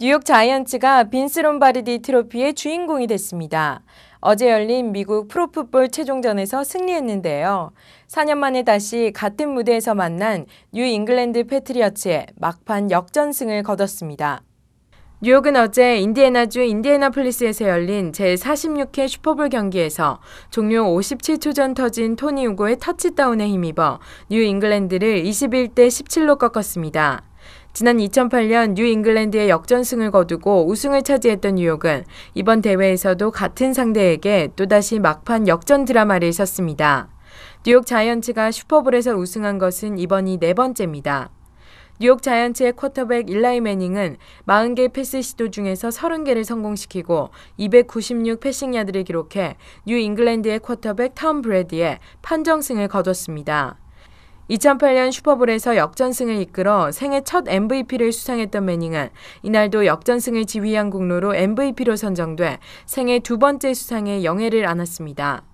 뉴욕 자이언츠가 빈스 롬바르디 트로피의 주인공이 됐습니다. 어제 열린 미국 프로풋볼 최종전에서 승리했는데요. 4년 만에 다시 같은 무대에서 만난 뉴 잉글랜드 패트리어츠의 막판 역전승을 거뒀습니다. 뉴욕은 어제 인디애나주 인디애나폴리스에서 열린 제46회 슈퍼볼 경기에서 종료 57초 전 터진 토니 우고의 터치다운에 힘입어 뉴 잉글랜드를 21대 17로 꺾었습니다. 지난 2008년 뉴 잉글랜드의 역전승을 거두고 우승을 차지했던 뉴욕은 이번 대회에서도 같은 상대에게 또다시 막판 역전 드라마를 썼습니다. 뉴욕 자이언츠가 슈퍼볼에서 우승한 것은 이번이 네 번째입니다. 뉴욕 자이언츠의 쿼터백 일라이 매닝은 40개 패스 시도 중에서 30개를 성공시키고 296 패싱 야드를 기록해 뉴 잉글랜드의 쿼터백 톰 브레디의 판정승을 거뒀습니다. 2008년 슈퍼볼에서 역전승을 이끌어 생애 첫 MVP를 수상했던 매닝은 이날도 역전승을 지휘한 공로로 MVP로 선정돼 생애 두 번째 수상에 영예를 안았습니다.